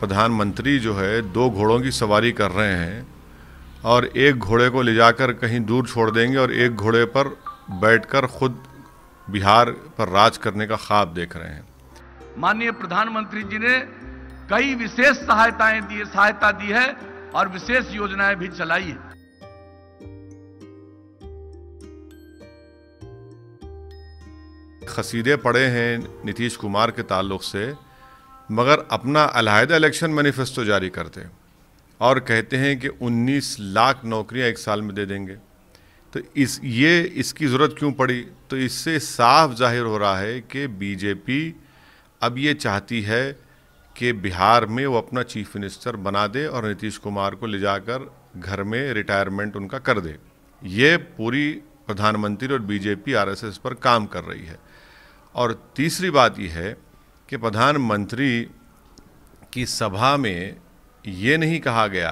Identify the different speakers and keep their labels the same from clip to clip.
Speaker 1: प्रधानमंत्री जो है दो घोड़ों की सवारी कर रहे हैं और एक घोड़े को ले जाकर कहीं दूर छोड़ देंगे और एक घोड़े पर बैठकर खुद बिहार पर राज करने का ख्वाब देख रहे हैं माननीय प्रधानमंत्री जी ने कई विशेष सहायताएं दी सहायता दी है और विशेष योजनाएं भी चलाई है खसीदे पड़े हैं नीतीश कुमार के ताल्लुक से मगर अपना अलहदा इलेक्शन मैनिफेस्टो जारी करते और कहते हैं कि 19 लाख नौकरियां एक साल में दे देंगे तो इस ये इसकी ज़रूरत क्यों पड़ी तो इससे साफ जाहिर हो रहा है कि बीजेपी अब ये चाहती है कि बिहार में वो अपना चीफ मिनिस्टर बना दे और नीतीश कुमार को ले जाकर घर में रिटायरमेंट उनका कर दे ये पूरी प्रधानमंत्री और बीजेपी आरएसएस पर काम कर रही है और तीसरी बात यह है कि प्रधानमंत्री की सभा में ये नहीं कहा गया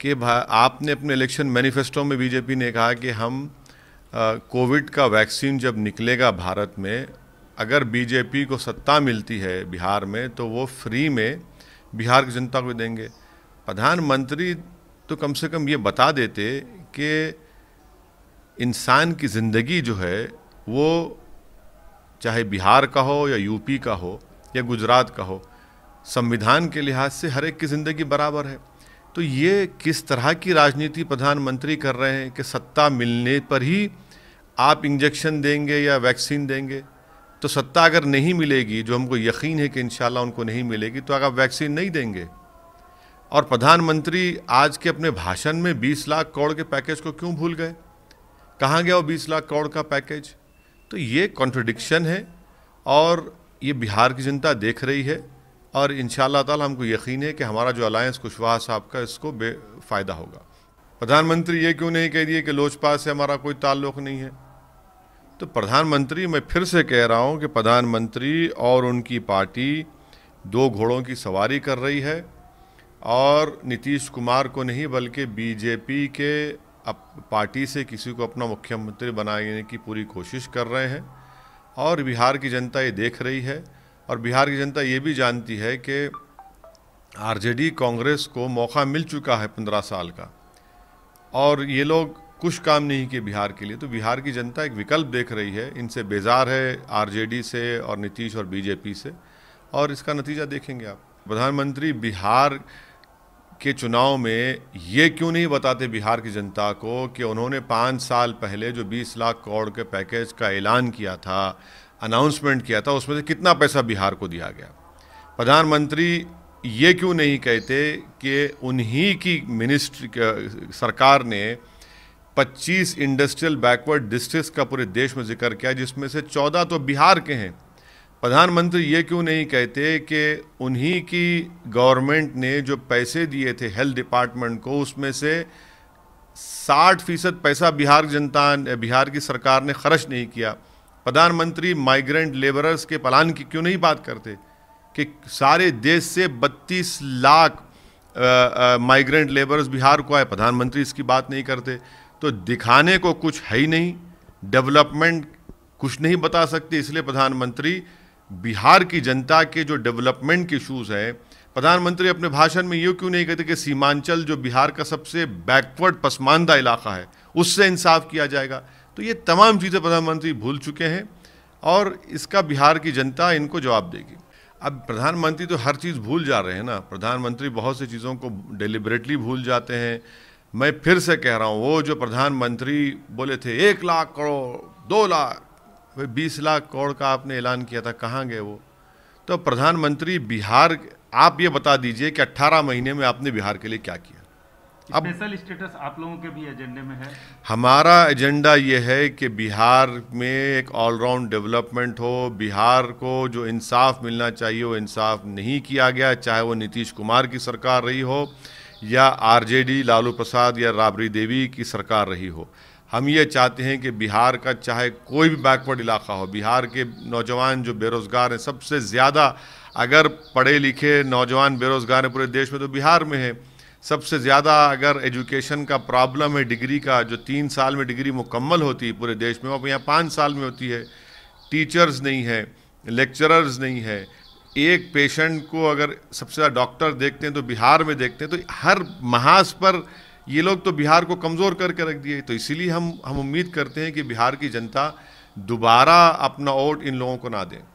Speaker 1: कि आपने अपने इलेक्शन मैनिफेस्टो में बीजेपी ने कहा कि हम कोविड का वैक्सीन जब निकलेगा भारत में अगर बीजेपी को सत्ता मिलती है बिहार में तो वो फ्री में बिहार की जनता को देंगे प्रधानमंत्री तो कम से कम ये बता देते कि इंसान की ज़िंदगी जो है वो चाहे बिहार का हो या यूपी का हो या गुजरात का हो संविधान के लिहाज से हर एक की ज़िंदगी बराबर है तो ये किस तरह की राजनीति प्रधानमंत्री कर रहे हैं कि सत्ता मिलने पर ही आप इंजेक्शन देंगे या वैक्सीन देंगे तो सत्ता अगर नहीं मिलेगी जो हमको यकीन है कि इन उनको नहीं मिलेगी तो अगर आप वैक्सीन नहीं देंगे और प्रधानमंत्री आज के अपने भाषण में 20 लाख करोड़ के पैकेज को क्यों भूल गए कहाँ गया वो 20 लाख करोड़ का पैकेज तो ये कॉन्ट्रडिक्शन है और ये बिहार की जनता देख रही है और इन ताला हमको यकीन है कि हमारा जो अलायंस कुशवाहा साहब का इसको बेफ़ायदा होगा प्रधानमंत्री ये क्यों नहीं कह दिए कि लोजपा से हमारा कोई ताल्लुक नहीं है तो प्रधानमंत्री मैं फिर से कह रहा हूँ कि प्रधानमंत्री और उनकी पार्टी दो घोड़ों की सवारी कर रही है और नीतीश कुमार को नहीं बल्कि बीजेपी के अप पार्टी से किसी को अपना मुख्यमंत्री बनाने की पूरी कोशिश कर रहे हैं और बिहार की जनता ये देख रही है और बिहार की जनता ये भी जानती है कि आरजेडी कांग्रेस को मौका मिल चुका है पंद्रह साल का और ये लोग कुछ काम नहीं किए बिहार के लिए तो बिहार की जनता एक विकल्प देख रही है इनसे बेजार है आरजेडी से और नीतीश और बीजेपी से और इसका नतीजा देखेंगे आप प्रधानमंत्री बिहार के चुनाव में ये क्यों नहीं बताते बिहार की जनता को कि उन्होंने पाँच साल पहले जो 20 लाख करोड़ के पैकेज का ऐलान किया था अनाउंसमेंट किया था उसमें से कितना पैसा बिहार को दिया गया प्रधानमंत्री ये क्यों नहीं कहते कि उन्हीं की मिनिस्ट्री सरकार ने 25 इंडस्ट्रियल बैकवर्ड डिस्ट्रिक्स का पूरे देश में जिक्र किया जिसमें से 14 तो बिहार के हैं प्रधानमंत्री ये क्यों नहीं कहते कि उन्हीं की गवर्नमेंट ने जो पैसे दिए थे हेल्थ डिपार्टमेंट को उसमें से साठ फीसद पैसा बिहार जनता बिहार की सरकार ने खर्च नहीं किया प्रधानमंत्री माइग्रेंट लेबरर्स के पलान की क्यों नहीं बात करते कि सारे देश से 32 लाख माइग्रेंट लेबरर्स बिहार को आए प्रधानमंत्री इसकी बात नहीं करते तो दिखाने को कुछ है ही नहीं डेवलपमेंट कुछ नहीं बता सकते इसलिए प्रधानमंत्री बिहार की जनता के जो डेवलपमेंट के इशूज़ हैं प्रधानमंत्री अपने भाषण में ये क्यों नहीं कहते कि सीमांचल जो बिहार का सबसे बैकवर्ड पसमानदा इलाका है उससे इंसाफ किया जाएगा तो ये तमाम चीज़ें प्रधानमंत्री भूल चुके हैं और इसका बिहार की जनता इनको जवाब देगी अब प्रधानमंत्री तो हर चीज़ भूल जा रहे हैं ना प्रधानमंत्री बहुत सी चीज़ों को डिलिबरेटली भूल जाते हैं मैं फिर से कह रहा हूँ वो जो प्रधानमंत्री बोले थे एक लाख करोड़ दो लाख भाई बीस लाख करोड़ का आपने ऐलान किया था कहाँ गए वो तो प्रधानमंत्री बिहार आप ये बता दीजिए कि 18 महीने में आपने बिहार के लिए क्या किया अब स्टेटस आप लोगों के भी एजेंडे में है हमारा एजेंडा ये है कि बिहार में एक ऑलराउंड डेवलपमेंट हो बिहार को जो इंसाफ मिलना चाहिए वो इंसाफ नहीं किया गया चाहे वो नीतीश कुमार की सरकार रही हो या आरजेडी लालू प्रसाद या राबड़ी देवी की सरकार रही हो हम ये चाहते हैं कि बिहार का चाहे कोई भी बैकवर्ड इलाका हो बिहार के नौजवान जो बेरोज़गार हैं सबसे ज़्यादा अगर पढ़े लिखे नौजवान बेरोज़गार हैं पूरे देश में तो बिहार में है सबसे ज़्यादा अगर एजुकेशन का प्रॉब्लम है डिग्री का जो तीन साल में डिग्री मुकम्मल होती है पूरे देश में वो यहाँ पाँच साल में होती है टीचर्स नहीं है लेक्चरर्स नहीं है एक पेशेंट को अगर सबसे ज़्यादा डॉक्टर देखते हैं तो बिहार में देखते हैं तो हर महाज पर ये लोग तो बिहार को कमज़ोर करके रख दिए तो इसीलिए हम हम उम्मीद करते हैं कि बिहार की जनता दोबारा अपना वोट इन लोगों को ना दें